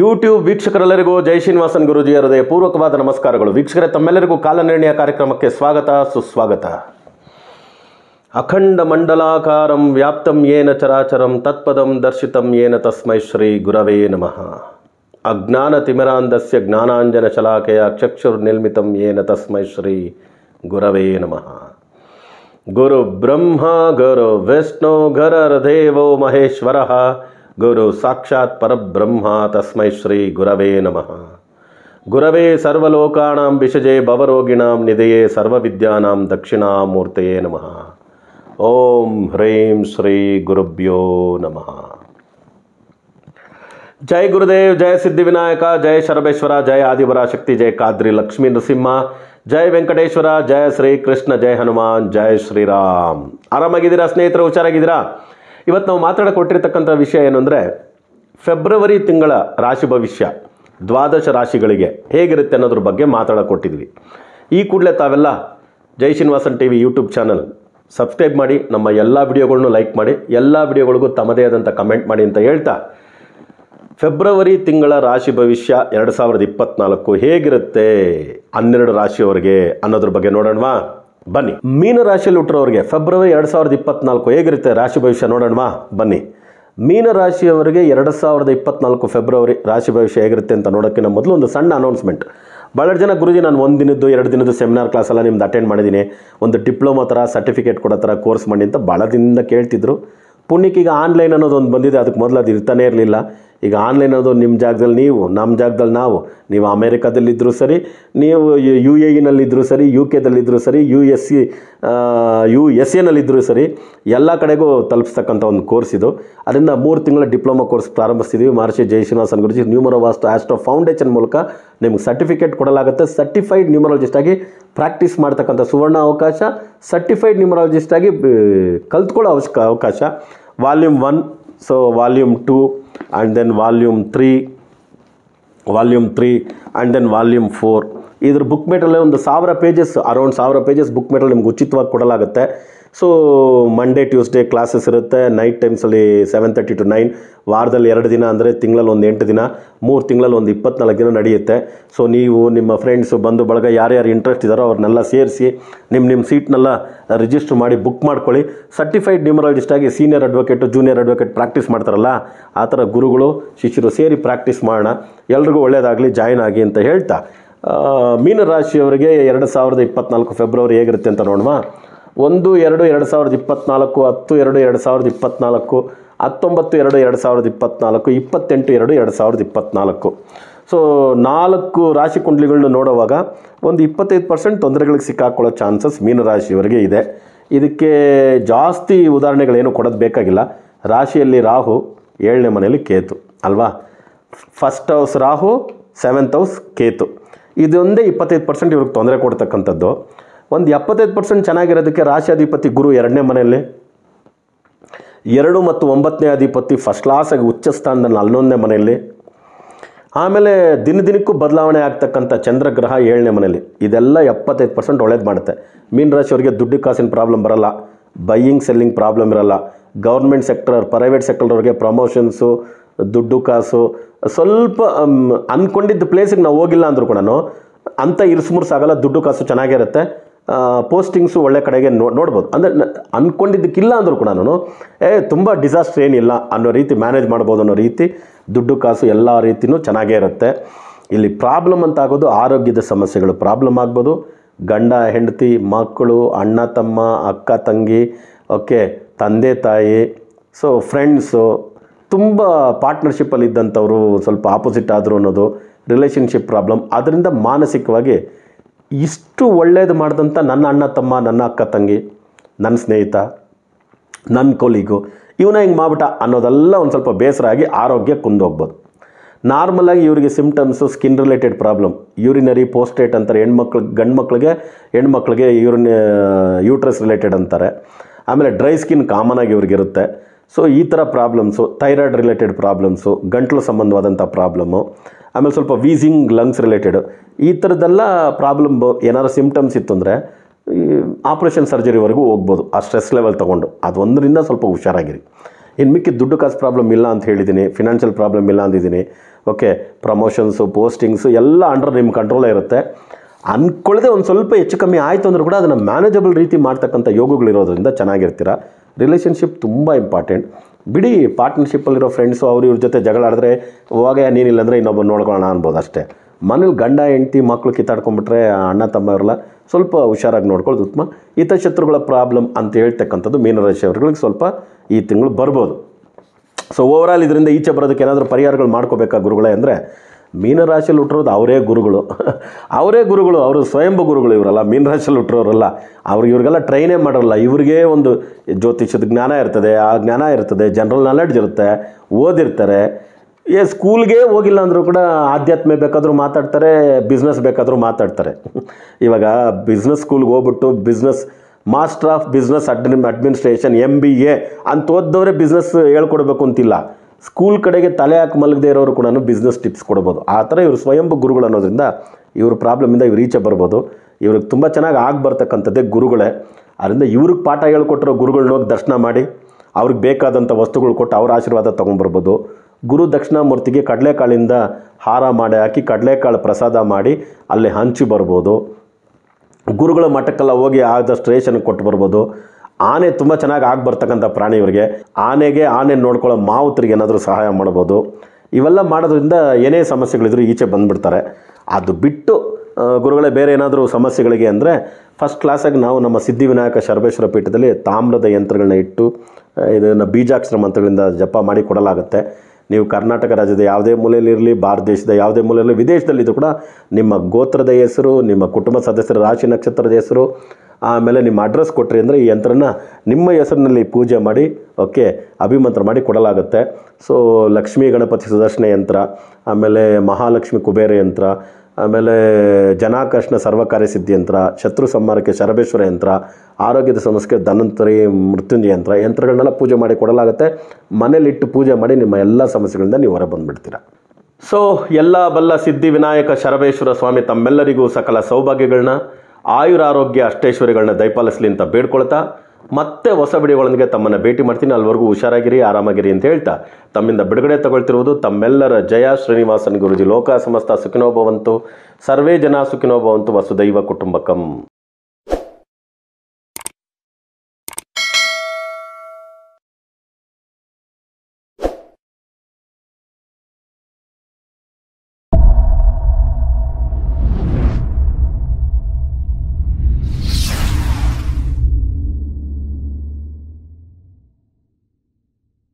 YouTube ವೀಕ್ಷಕರೆಲ್ಲರಿಗೂ ಜೈ ಶ್ರೀನಿವಾಸನ್ ಗುರುಜಿ ಹೃದಯ ಪೂರ್ವಕವಾದ ನಮಸ್ಕಾರಗಳು ವೀಕ್ಷಕರೇ ತಮ್ಮೆಲ್ಲರಿಗೂ ನಿರ್ಣಯ ಕಾರ್ಯಕ್ರಮಕ್ಕೆ ಸ್ವಾಗತ ಸುಸ್ವಾಗತ ಅಖಂಡ ಮಂಡಲಾಕಾರಂ ವ್ಯಾಪ್ತಂ ಏನ ಚರಾಚರಂ ತತ್ಪದಂ ದರ್ಶಿತಂ ಏನ ತಸ್ಮೈ ಶ್ರೀ ಗುರವೇ ನಮಃ ಅಜ್ಞಾನ ತಿಮಿರಾಂಧಸ್ಯ ಜ್ಞಾನಾಂಜನ ಶಲಾಕೆಯ ನಿರ್ಮಿತಂ ಏನ ತಸ್ಮೈ ಶ್ರೀ ಗುರವೇ ನಮಃ ಗುರು ಬ್ರಹ್ಮ ಗುರು ವಿಷ್ಣು ದೇವೋ ಮಹೇಶ್ವರಃ ಗುರು ಸಾಕ್ಷಾತ್ ಪರಬ್ರಹ್ಮ ತಸ್ಮೈ ಶ್ರೀ ಗುರವೇ ನಮಃ ಗುರವೇ ಸರ್ವಲೋಕಾಣಾಂ ವಿಷಜೆ ಭವರೋಗಿಣಾಂ ನಿಧೆಯೇ ಸರ್ವವಿದ್ಯಾಂ ದಕ್ಷಿಣಾಮೂರ್ತೆಯೇ ನಮಃ ಓಂ ಹ್ರೀಂ ಶ್ರೀ ಗುರುಭ್ಯೋ ನಮಃ ಜೈ ಗುರುದೇವ್ ಜಯ ಸಿದ್ಧಿವಿನಾಯಕ ಜಯ ಶರಬೇಶ್ವರ ಜಯ ಆದಿವರ ಶಕ್ತಿ ಜಯ ಕಾದ್ರಿ ಲಕ್ಷ್ಮೀ ನೃಸಿಂಹ ಜಯ ವೆಂಕಟೇಶ್ವರ ಜಯ ಶ್ರೀ ಕೃಷ್ಣ ಜಯ ಹನುಮಾನ್ ಜಯ ಶ್ರೀರಾಮ್ ಆರಾಮಾಗಿದ್ದೀರಾ ಸ್ನೇಹಿತರು ಹುಷಾರಾಗಿದ್ದೀರಾ ಇವತ್ತು ನಾವು ಮಾತಾಡ ಕೊಟ್ಟಿರ್ತಕ್ಕಂಥ ವಿಷಯ ಏನು ಅಂದರೆ ಫೆಬ್ರವರಿ ತಿಂಗಳ ರಾಶಿ ಭವಿಷ್ಯ ದ್ವಾದಶ ರಾಶಿಗಳಿಗೆ ಹೇಗಿರುತ್ತೆ ಅನ್ನೋದ್ರ ಬಗ್ಗೆ ಕೊಟ್ಟಿದ್ವಿ ಈ ಕೂಡಲೇ ತಾವೆಲ್ಲ Jai Srinivasan T V YouTube channel subscribe ಮಾಡಿ ನಮ್ಮ ಎಲ್ಲ ವಿಡಿಯೋಗಳನ್ನು ಲೈಕ್ ಮಾಡಿ ಎಲ್ಲ ವಿಡಿಯೋಗಳಿಗೂ ತಮ್ಮದೇ ಆದಂಥ ಕಮೆಂಟ್ ಮಾಡಿ ಅಂತ ಹೇಳ್ತಾ ಫೆಬ್ರವರಿ ತಿಂಗಳ ರಾಶಿ ಭವಿಷ್ಯ ಎರಡು ಸಾವಿರದ ಇಪ್ಪತ್ತ್ನಾಲ್ಕು ಹೇಗಿರುತ್ತೆ ಹನ್ನೆರಡು ರಾಶಿಯವರಿಗೆ ಅನ್ನೋದ್ರ ಬಗ್ಗೆ ನೋಡೋಣವಾ ಬನ್ನಿ ರಾಶಿಯಲ್ಲಿ ಹುಟ್ಟಿರೋರಿಗೆ ಫೆಬ್ರವರಿ ಎರಡು ಸಾವಿರದ ಇಪ್ಪತ್ನಾಲ್ಕು ಹೇಗಿರುತ್ತೆ ರಾಶಿ ಭವಿಷ್ಯ ನೋಡೋಣ ಬನ್ನಿ ರಾಶಿಯವರಿಗೆ ಎರಡು ಸಾವಿರದ ಇಪ್ಪತ್ನಾಲ್ಕು ಫೆಬ್ರವರಿ ರಾಶಿ ಭವಿಷ್ಯ ಹೇಗಿರುತ್ತೆ ಅಂತ ನೋಡೋಕ್ಕಿಂತ ಮೊದಲು ಒಂದು ಸಣ್ಣ ಅನೌನ್ಸ್ಮೆಂಟ್ ಭಾಳ ಜನ ಗುರುಜಿ ನಾನು ಒಂದು ದಿನದ್ದು ಎರಡು ದಿನದ್ದು ಸೆಮಿನಾರ್ ಕ್ಲಾಸ್ ಎಲ್ಲ ನಿಮ್ದು ಅಟೆಂಡ್ ಮಾಡಿದ್ದೀನಿ ಒಂದು ಡಿಪ್ಲೊಮಾ ಥರ ಸರ್ಟಿಫಿಕೇಟ್ ಕೊಡೋ ಥರ ಕೋರ್ಸ್ ಮಾಡಿ ಅಂತ ಭಾಳ ದಿನದಿಂದ ಕೇಳ್ತಿದ್ರು ಪುಣ್ಯಕ್ಕೆ ಈಗ ಆನ್ಲೈನ್ ಅನ್ನೋದು ಒಂದು ಬಂದಿದೆ ಅದಕ್ಕೆ ಮೊದಲು ಅದು ಇರ್ತಾನೆ ಇರಲಿಲ್ಲ ಈಗ ಆನ್ಲೈನ್ ಅದು ನಿಮ್ಮ ಜಾಗದಲ್ಲಿ ನೀವು ನಮ್ಮ ಜಾಗದಲ್ಲಿ ನಾವು ನೀವು ಅಮೇರಿಕಾದಲ್ಲಿದ್ದರೂ ಸರಿ ನೀವು ಯು ಎ ಇನಲ್ಲಿದ್ದರೂ e ಸರಿ ಯು ಕೆದಲ್ಲಿದ್ದರೂ ಸರಿ U S C U S ಎನಲ್ಲಿದ್ದರೂ ಸರಿ ಎಲ್ಲ ಕಡೆಗೂ ತಲುಪಿಸ್ತಕ್ಕಂಥ ಒಂದು ಕೋರ್ಸ್ ಇದು ಅದರಿಂದ ಮೂರು ತಿಂಗಳ ಡಿಪ್ಲೊಮಾ ಕೋರ್ಸ್ ಪ್ರಾರಂಭಿಸ್ತಿದ್ದೀವಿ Maharshi Jaya Guruji numero Vastu astro foundation ಮೂಲಕ ನಿಮ್ಗೆ ಸರ್ಟಿಫಿಕೇಟ್ ಕೊಡಲಾಗುತ್ತೆ ಸರ್ಟಿಫೈಡ್ ನ್ಯೂಮರಾಲಜಿಸ್ಟಾಗಿ ಪ್ರಾಕ್ಟೀಸ್ ಮಾಡ್ತಕ್ಕಂಥ ಸುವರ್ಣ ಅವಕಾಶ ಸರ್ಟಿಫೈಡ್ ನ್ಯೂಮರಾಲಜಿಸ್ಟಾಗಿ ಕಲ್ತ್ಕೊಳ್ಳೋ ಅವಶ್ಯಕ ಅವಕಾಶ volume one so volume two and then volume 3 volume three and then volume four ಇದ್ರ ಬುಕ್ ಮೇಟಲ್ಲೇ ಒಂದು ಸಾವಿರ ಪೇಜಸ್ ಅರೌಂಡ್ ಸಾವಿರ ಪೇಜಸ್ ಬುಕ್ ಮೇಟಲ್ಲಿ ನಿಮ್ಗೆ ಉಚಿತವಾಗಿ ಕೊಡಲಾಗುತ್ತೆ ಸೊ ಮಂಡೇ ಟ್ಯೂಸ್ಡೇ ಕ್ಲಾಸಸ್ ಇರುತ್ತೆ ನೈಟ್ ಟೈಮ್ಸಲ್ಲಿ ಸೆವೆನ್ ತರ್ಟಿ ಟು ನೈನ್ ವಾರದಲ್ಲಿ ಎರಡು ದಿನ ಅಂದರೆ ತಿಂಗಳಲ್ಲಿ ಒಂದು ಎಂಟು ದಿನ ಮೂರು ತಿಂಗಳಲ್ಲಿ ಒಂದು ಇಪ್ಪತ್ನಾಲ್ಕು ದಿನ ನಡೆಯುತ್ತೆ ಸೊ ನೀವು ನಿಮ್ಮ ಫ್ರೆಂಡ್ಸು ಬಂದು ಬಳಗ ಯಾರ್ಯಾರು ಇಂಟ್ರೆಸ್ಟ್ ಇದ್ದಾರೋ ಅವ್ರನ್ನೆಲ್ಲ ಸೇರಿಸಿ ನಿಮ್ಮ ನಿಮ್ಮ ಸೀಟ್ನೆಲ್ಲ ರಿಜಿಸ್ಟರ್ ಮಾಡಿ ಬುಕ್ ಮಾಡ್ಕೊಳ್ಳಿ ಸರ್ಟಿಫೈಡ್ ನ್ಯೂಮರಾಲಜಿಸ್ಟಾಗಿ senior advocate junior advocate practice ಮಾಡ್ತಾರಲ್ಲ ಆ ಥರ ಗುರುಗಳು ಶಿಷ್ಯರು ಸೇರಿ ಪ್ರಾಕ್ಟೀಸ್ ಮಾಡೋಣ ಎಲ್ರಿಗೂ ಒಳ್ಳೆಯದಾಗಲಿ ಜಾಯ್ನ್ ಆಗಿ ಅಂತ ಹೇಳ್ತಾ ಮೀನರಾಶಿಯವರಿಗೆ ಎರಡು ಸಾವಿರದ ಇಪ್ಪತ್ನಾಲ್ಕು ಫೆಬ್ರವರಿ ಹೇಗಿರುತ್ತೆ ಅಂತ ನೋಡುವ ಒಂದು ಎರಡು ಎರಡು ಸಾವಿರದ ಇಪ್ಪತ್ತ್ನಾಲ್ಕು ಹತ್ತು ಎರಡು ಎರಡು ಸಾವಿರದ ಇಪ್ಪತ್ತ್ನಾಲ್ಕು ಹತ್ತೊಂಬತ್ತು ಎರಡು ಎರಡು ಸಾವಿರದ ಇಪ್ಪತ್ತ್ನಾಲ್ಕು ಇಪ್ಪತ್ತೆಂಟು ಎರಡು ಎರಡು ಸಾವಿರದ ಇಪ್ಪತ್ತ್ನಾಲ್ಕು ಸೊ ನಾಲ್ಕು ರಾಶಿ ಕುಂಡ್ಲಿಗಳನ್ನ ನೋಡುವಾಗ ಒಂದು ಇಪ್ಪತ್ತೈದು ಪರ್ಸೆಂಟ್ ತೊಂದರೆಗಳಿಗೆ ಸಿಕ್ಕಾಕೊಳ್ಳೋ ಚಾನ್ಸಸ್ ಮೀನರಾಶಿಯವರಿಗೆ ಇದೆ ಇದಕ್ಕೆ ಜಾಸ್ತಿ ಉದಾಹರಣೆಗಳೇನು ಕೊಡೋದು ಬೇಕಾಗಿಲ್ಲ ರಾಶಿಯಲ್ಲಿ ರಾಹು ಏಳನೇ ಮನೆಯಲ್ಲಿ ಕೇತು ಅಲ್ವಾ first house Rahu seventh house Ketu ಇದೊಂದೇ ಇಪ್ಪತ್ತೈದು ಪರ್ಸೆಂಟ್ ಇವ್ರಿಗೆ ತೊಂದರೆ ಕೊಡ್ತಕ್ಕಂಥದ್ದು ಒಂದು ಎಪ್ಪತ್ತೈದು ಪರ್ಸೆಂಟ್ ಚೆನ್ನಾಗಿರೋದಕ್ಕೆ ರಾಶಿ ಅಧಿಪತಿ ಗುರು ಎರಡನೇ ಮನೆಯಲ್ಲಿ ಎರಡು ಮತ್ತು ಒಂಬತ್ತನೇ ಅಧಿಪತಿ ಫಸ್ಟ್ ಕ್ಲಾಸಾಗಿ ಉಚ್ಚ ಸ್ಥಾನದಲ್ಲಿ ಹನ್ನೊಂದನೇ ಮನೆಯಲ್ಲಿ ಆಮೇಲೆ ದಿನ ದಿನಕ್ಕೂ ಬದಲಾವಣೆ ಆಗ್ತಕ್ಕಂಥ ಚಂದ್ರಗ್ರಹ ಏಳನೇ ಮನೆಯಲ್ಲಿ ಇದೆಲ್ಲ ಎಪ್ಪತ್ತೈದು ಪರ್ಸೆಂಟ್ ಒಳ್ಳೇದು ಮಾಡುತ್ತೆ ಮೀನರಾಶಿಯವರಿಗೆ ದುಡ್ಡು ಕಾಸಿನ ಪ್ರಾಬ್ಲಮ್ ಬರಲ್ಲ ಬೈಯಿಂಗ್ ಸೆಲ್ಲಿಂಗ್ ಪ್ರಾಬ್ಲಮ್ ಇರಲ್ಲ ಗೌರ್ಮೆಂಟ್ ಸೆಕ್ಟರ್ ಪ್ರೈವೇಟ್ ಸೆಕ್ಟರ್ವ್ರಿಗೆ ಪ್ರಮೋಷನ್ಸು ದುಡ್ಡು ಕಾಸು ಸ್ವಲ್ಪ ಅಂದ್ಕೊಂಡಿದ್ದ ಪ್ಲೇಸಿಗೆ ನಾವು ಹೋಗಿಲ್ಲ ಅಂದರೂ ಕೂಡ ಅಂಥ ಇರ್ಸ್ಮುರ್ಸಾಗಲ್ಲ ದುಡ್ಡು ಕಾಸು ಚೆನ್ನಾಗಿರುತ್ತೆ ಪೋಸ್ಟಿಂಗ್ಸು ಒಳ್ಳೆ ಕಡೆಗೆ ನೋ ನೋಡ್ಬೋದು ಅಂದರೆ ಅಂದ್ಕೊಂಡಿದ್ದಕ್ಕಿಲ್ಲ ಅಂದರೂ ಕೂಡ ನಾನು ಏ ತುಂಬ ಡಿಸಾಸ್ಟ್ರ್ ಏನಿಲ್ಲ ಅನ್ನೋ ರೀತಿ ಮ್ಯಾನೇಜ್ ಮಾಡ್ಬೋದು ಅನ್ನೋ ರೀತಿ ದುಡ್ಡು ಕಾಸು ಎಲ್ಲ ರೀತಿಯೂ ಚೆನ್ನಾಗೇ ಇರುತ್ತೆ ಇಲ್ಲಿ ಪ್ರಾಬ್ಲಮ್ ಅಂತ ಆಗೋದು ಆರೋಗ್ಯದ ಸಮಸ್ಯೆಗಳು ಪ್ರಾಬ್ಲಮ್ ಆಗ್ಬೋದು ಗಂಡ ಹೆಂಡತಿ ಮಕ್ಕಳು ಅಣ್ಣ ತಮ್ಮ ಅಕ್ಕ ತಂಗಿ ಓಕೆ ತಂದೆ ತಾಯಿ ಸೊ ಫ್ರೆಂಡ್ಸು ತುಂಬ ಪಾರ್ಟ್ನರ್ಶಿಪ್ಪಲ್ಲಿ ಸ್ವಲ್ಪ ಆಪೋಸಿಟ್ ಆದರು ಅನ್ನೋದು ರಿಲೇಷನ್ಶಿಪ್ ಪ್ರಾಬ್ಲಮ್ ಅದರಿಂದ ಮಾನಸಿಕವಾಗಿ ಇಷ್ಟು ಒಳ್ಳೇದು ಮಾಡಿದಂಥ ನನ್ನ ಅಣ್ಣ ತಮ್ಮ ನನ್ನ ಅಕ್ಕ ತಂಗಿ ನನ್ನ ಸ್ನೇಹಿತ ನನ್ನ ಕೊಲಿಗು ಇವನ ಹಿಂಗೆ ಮಾಡ್ಬಿಟ್ಟ ಅನ್ನೋದೆಲ್ಲ ಒಂದು ಸ್ವಲ್ಪ ಬೇಸರ ಆಗಿ ಆರೋಗ್ಯ ಕುಂದೋಗ್ಬೋದು ನಾರ್ಮಲಾಗಿ ಇವರಿಗೆ symptoms skin related problem urinary prostate ಅಂತಾರೆ ಹೆಣ್ಮಕ್ಳು ಗಂಡು ಮಕ್ಕಳಿಗೆ ಹೆಣ್ಮಕ್ಳಿಗೆ ಯೂರಿನ್ ಯೂಟ್ರಸ್ ರಿಲೇಟೆಡ್ ಅಂತಾರೆ ಆಮೇಲೆ ಡ್ರೈ ಸ್ಕಿನ್ ಕಾಮನಾಗಿ ಇವ್ರಿಗಿರುತ್ತೆ ಸೊ ಈ ಥರ ಪ್ರಾಬ್ಲಮ್ಸು ಥೈರಾಯ್ಡ್ ರಿಲೇಟೆಡ್ ಪ್ರಾಬ್ಲಮ್ಸು ಗಂಟ್ಲು ಸಂಬಂಧವಾದಂಥ ಪ್ರಾಬ್ಲಮ್ಮು ಆಮೇಲೆ ಸ್ವಲ್ಪ ವೀಸಿಂಗ್ ಲಂಗ್ಸ್ ರಿಲೇಟೆಡ್ ಈ ಥರದ್ದೆಲ್ಲ ಪ್ರಾಬ್ಲಮ್ ಏನಾರು ಸಿಮ್ಟಮ್ಸ್ ಇತ್ತು ಅಂದರೆ ಆಪ್ರೇಷನ್ ಸರ್ಜರಿವರೆಗೂ ಹೋಗ್ಬೋದು ಆ ಸ್ಟ್ರೆಸ್ ಲೆವೆಲ್ ತೊಗೊಂಡು ಅದೊಂದರಿಂದ ಸ್ವಲ್ಪ ಹುಷಾರಾಗಿರಿ ಇನ್ನು ಮಿಕ್ಕಿ ದುಡ್ಡು ಕಾಸು ಪ್ರಾಬ್ಲಮ್ ಇಲ್ಲ ಅಂತ ಹೇಳಿದ್ದೀನಿ ಫಿನಾನ್ಷಿಯಲ್ ಪ್ರಾಬ್ಲಮ್ ಇಲ್ಲ ಅಂದಿದ್ದೀನಿ ಓಕೆ ಪ್ರಮೋಷನ್ಸು ಪೋಸ್ಟಿಂಗ್ಸು ಎಲ್ಲ ಅಂಡರ್ ನಿಮ್ಮ ಕಂಟ್ರೋಲೇ ಇರುತ್ತೆ ಅಂದ್ಕೊಳ್ಳದೆ ಒಂದು ಸ್ವಲ್ಪ ಹೆಚ್ಚು ಕಮ್ಮಿ ಆಯಿತು ಅಂದರೂ ಕೂಡ ಅದನ್ನು ಮ್ಯಾನೇಜಬಲ್ ರೀತಿ ಮಾಡ್ತಕ್ಕಂಥ ಯೋಗಗಳಿರೋದ್ರಿಂದ ಚೆನ್ನಾಗಿರ್ತೀರ ರಿಲೇಷನ್ಶಿಪ್ ತುಂಬ ಇಂಪಾರ್ಟೆಂಟ್ ಬಿಡಿ ಪಾರ್ಟ್ನರ್ಶಿಪ್ಪಲ್ಲಿರೋ ಫ್ರೆಂಡ್ಸು ಅವ್ರ ಇವ್ರ ಜೊತೆ ಜಗಳ ಆಡಿದ್ರೆ ಹೋಗ ನೀನಿಲ್ಲ ಅಂದರೆ ಇನ್ನೊಬ್ಬ ನೋಡ್ಕೊಳ್ಳೋಣ ಅನ್ಬೋದು ಅಷ್ಟೇ ಮನೇಲಿ ಗಂಡ ಹೆಂಡತಿ ಮಕ್ಕಳು ಕಿತ್ತಾಡ್ಕೊಂಬಿಟ್ರೆ ಅಣ್ಣ ತಮ್ಮ ಇರಲ್ಲ ಸ್ವಲ್ಪ ಹುಷಾರಾಗಿ ನೋಡ್ಕೊಳ್ಳೋದು ಉತ್ತಮ ಶತ್ರುಗಳ ಪ್ರಾಬ್ಲಮ್ ಅಂತ ಹೇಳ್ತಕ್ಕಂಥದ್ದು ಅವ್ರಗಳಿಗೆ ಸ್ವಲ್ಪ ಈ ತಿಂಗಳು ಬರ್ಬೋದು ಸೊ ಓವರಾಲ್ ಇದರಿಂದ ಈಚೆ ಬರೋದಕ್ಕೆ ಏನಾದರೂ ಪರಿಹಾರಗಳು ಮಾಡ್ಕೋಬೇಕಾ ಗುರುಗಳೇ ಅಂದರೆ ಮೀನರಾಶಿಯಲ್ಲಿ ಹುಟ್ಟಿರೋದು ಅವರೇ ಗುರುಗಳು ಅವರೇ ಗುರುಗಳು ಅವರು ಸ್ವಯಂಭೂ ಗುರುಗಳು ಇವರಲ್ಲ ಮೀನರಾಶಿಯಲ್ಲಿ ಹುಟ್ಟಿರೋರಲ್ಲ ಅವ್ರು ಇವ್ರಿಗೆಲ್ಲ ಟ್ರೈನೇ ಮಾಡೋರಲ್ಲ ಇವ್ರಿಗೆ ಒಂದು ಜ್ಯೋತಿಷ್ಯದ ಜ್ಞಾನ ಇರ್ತದೆ ಆ ಜ್ಞಾನ ಇರ್ತದೆ ಜನರಲ್ ನಾಲೆಡ್ಜ್ ಇರುತ್ತೆ ಓದಿರ್ತಾರೆ ಏ ಸ್ಕೂಲ್ಗೆ ಹೋಗಿಲ್ಲ ಅಂದರೂ ಕೂಡ ಆಧ್ಯಾತ್ಮ ಬೇಕಾದರೂ ಮಾತಾಡ್ತಾರೆ ಬಿಸ್ನೆಸ್ ಬೇಕಾದರೂ ಮಾತಾಡ್ತಾರೆ ಇವಾಗ ಬಿಸ್ನೆಸ್ ಸ್ಕೂಲ್ಗೆ ಹೋಗ್ಬಿಟ್ಟು business master of business admin administration M B A ಅಂತ ಓದ್ದವರೇ ಬಿಸ್ನೆಸ್ ಹೇಳ್ಕೊಡ್ಬೇಕು ಅಂತಿಲ್ಲ ಸ್ಕೂಲ್ ಕಡೆಗೆ ತಲೆ ಹಾಕಿ ಮಲಗದೆ ಇರೋರು ಕೂಡ ಬಿಸ್ನೆಸ್ ಟಿಪ್ಸ್ ಕೊಡ್ಬೋದು ಆ ಥರ ಇವರು ಸ್ವಯಂ ಗುರುಗಳು ಅನ್ನೋದ್ರಿಂದ ಇವ್ರ ಪ್ರಾಬ್ಲಮಿಂದ ಇವ್ರು ರೀಚ್ ಬರ್ಬೋದು ಇವ್ರಿಗೆ ತುಂಬ ಚೆನ್ನಾಗಿ ಆಗಿ ಬರ್ತಕ್ಕಂಥದ್ದೇ ಗುರುಗಳೇ ಅದರಿಂದ ಇವ್ರಿಗೆ ಪಾಠ ಹೇಳ್ಕೊಟ್ಟಿರೋ ಗುರುಗಳನ್ನ ಹೋಗಿ ದರ್ಶನ ಮಾಡಿ ಅವ್ರಿಗೆ ಬೇಕಾದಂಥ ವಸ್ತುಗಳು ಕೊಟ್ಟು ಅವ್ರ ಆಶೀರ್ವಾದ ತೊಗೊಂಬರ್ಬೋದು ಗುರು ದಕ್ಷಿಣ ಮೂರ್ತಿಗೆ ಕಡಲೆಕಾಳಿಂದ ಹಾರ ಮಾಡಿ ಹಾಕಿ ಕಡಲೆಕಾಳು ಪ್ರಸಾದ ಮಾಡಿ ಅಲ್ಲಿ ಹಂಚಿ ಬರ್ಬೋದು ಗುರುಗಳ ಮಠಕ್ಕೆಲ್ಲ ಹೋಗಿ ಆದಷ್ಟು ರೇಷನ್ ಕೊಟ್ಟು ಬರ್ಬೋದು ಆನೆ ತುಂಬ ಚೆನ್ನಾಗಿ ಆಗಿ ಬರ್ತಕ್ಕಂಥ ಪ್ರಾಣಿಯವರಿಗೆ ಆನೆಗೆ ಆನೆ ನೋಡ್ಕೊಳ್ಳೋ ಮಾವುತರಿಗೆ ಏನಾದರೂ ಸಹಾಯ ಮಾಡ್ಬೋದು ಇವೆಲ್ಲ ಮಾಡೋದ್ರಿಂದ ಏನೇ ಸಮಸ್ಯೆಗಳಿದ್ರು ಈಚೆ ಬಂದುಬಿಡ್ತಾರೆ ಅದು ಬಿಟ್ಟು ಗುರುಗಳೇ ಬೇರೆ ಏನಾದರೂ ಸಮಸ್ಯೆಗಳಿಗೆ ಅಂದರೆ ಫಸ್ಟ್ ಕ್ಲಾಸಾಗಿ ನಾವು ನಮ್ಮ ಸಿದ್ಧಿವಿನಾಯಕ ಸರ್ವೇಶ್ವರ ಪೀಠದಲ್ಲಿ ತಾಮ್ರದ ಯಂತ್ರಗಳನ್ನ ಇಟ್ಟು ಇದನ್ನು ಬೀಜಾಕ್ಷರ ಮಂತ್ರಗಳಿಂದ ಜಪ ಮಾಡಿ ಕೊಡಲಾಗುತ್ತೆ ನೀವು ಕರ್ನಾಟಕ ರಾಜ್ಯದ ಯಾವುದೇ ಮೂಲೆಯಲ್ಲಿರಲಿ ಭಾರತ ದೇಶದ ಯಾವುದೇ ಮೂಲೆಯಲ್ಲಿ ವಿದೇಶದಲ್ಲಿದ್ದು ಕೂಡ ನಿಮ್ಮ ಗೋತ್ರದ ಹೆಸರು ನಿಮ್ಮ ಕುಟುಂಬ ಸದಸ್ಯರ ರಾಶಿ ನಕ್ಷತ್ರದ ಹೆಸರು ಆಮೇಲೆ ನಿಮ್ಮ ಅಡ್ರೆಸ್ ಕೊಟ್ಟರಿ ಅಂದರೆ ಈ ಯಂತ್ರನ ನಿಮ್ಮ ಹೆಸರಿನಲ್ಲಿ ಪೂಜೆ ಮಾಡಿ ಓಕೆ ಅಭಿಮಂತ್ರ ಮಾಡಿ ಕೊಡಲಾಗುತ್ತೆ ಸೊ ಲಕ್ಷ್ಮೀ ಗಣಪತಿ ಸುದರ್ಶನ ಯಂತ್ರ ಆಮೇಲೆ ಮಹಾಲಕ್ಷ್ಮಿ ಕುಬೇರ ಯಂತ್ರ ಆಮೇಲೆ ಜನಾಕರ್ಷಣ ಸರ್ವಕಾರ್ಯ ಸಿದ್ಧಿ ಯಂತ್ರ ಶತ್ರು ಸಂಹಾರಕ್ಕೆ ಶರಬೇಶ್ವರ ಯಂತ್ರ ಆರೋಗ್ಯದ ಸಮಸ್ಯೆ ಧನ್ವಂತರಿ ಮೃತ್ಯುಂಜಯ ಯಂತ್ರ ಯಂತ್ರಗಳನ್ನೆಲ್ಲ ಪೂಜೆ ಮಾಡಿ ಕೊಡಲಾಗುತ್ತೆ ಮನೇಲಿಟ್ಟು ಪೂಜೆ ಮಾಡಿ ನಿಮ್ಮ ಎಲ್ಲ ಸಮಸ್ಯೆಗಳಿಂದ ನೀವು ಹೊರ ಬಂದುಬಿಡ್ತೀರ ಸೊ ಎಲ್ಲ ಬಲ್ಲ ಸಿದ್ಧಿ ವಿನಾಯಕ ಶರಬೇಶ್ವರ ಸ್ವಾಮಿ ತಮ್ಮೆಲ್ಲರಿಗೂ ಸಕಲ ಸೌಭಾಗ್ಯಗಳನ್ನ ಆಯುರಾರೋಗ್ಯ ಅಷ್ಟೇಶ್ವರಿಗಳನ್ನ ದಯಪಾಲಿಸಲಿ ಅಂತ ಬೇಡ್ಕೊಳ್ತಾ ಮತ್ತೆ ಹೊಸ ವಿಡಿಯೋಗಳೊಂದಿಗೆ ತಮ್ಮನ್ನು ಭೇಟಿ ಮಾಡ್ತೀನಿ ಅಲ್ಲಿವರೆಗೂ ಹುಷಾರಾಗಿರಿ ಆರಾಮಾಗಿರಿ ಅಂತ ಹೇಳ್ತಾ ತಮ್ಮಿಂದ ಬಿಡುಗಡೆ ತಗೊಳ್ತಿರುವುದು ತಮ್ಮೆಲ್ಲರ ಜಯ ಶ್ರೀನಿವಾಸನ್ ಗುರುಜಿ ಲೋಕ ಸಮಸ್ತ ಸುಖಿನೋಭವಂತು ಸರ್ವೇ ಜನ ಸುಖಿನೋಭವಂತು ವಸುದೈವ ಕುಟುಂಬಕಂ